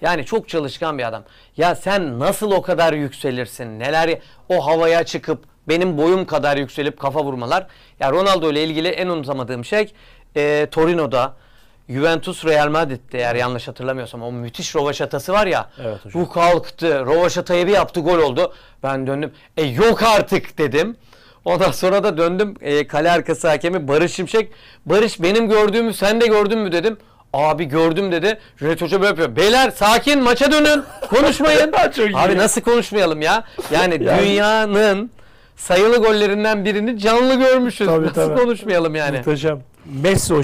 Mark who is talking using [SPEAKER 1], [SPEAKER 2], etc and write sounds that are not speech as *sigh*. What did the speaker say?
[SPEAKER 1] Yani çok çalışkan bir adam. Ya sen nasıl o kadar yükselirsin? Neler o havaya çıkıp benim boyum kadar yükselip kafa vurmalar. Ya Ronaldo ile ilgili en unutamadığım şey e, Torino'da Juventus Real Madrid'de eğer yanlış hatırlamıyorsam o müthiş rovaşatası var ya. Evet hocam. Bu kalktı, rovaşatayı bir yaptı, gol oldu. Ben döndüm. E yok artık dedim. Ondan sonra da döndüm e, kale arkası hakemi Barış Şimşek. Barış benim gördüğümü sen de gördün mü dedim. Abi gördüm dedi. Cüneyt Hoca böyle yapıyor. Beyler sakin maça dönün. Konuşmayın. *laughs* Abi nasıl konuşmayalım ya? Yani, yani. dünyanın sayılı gollerinden birini canlı görmüşüz. Tabii, Nasıl tabii.
[SPEAKER 2] konuşmayalım yani? Muhteşem.
[SPEAKER 3] Messi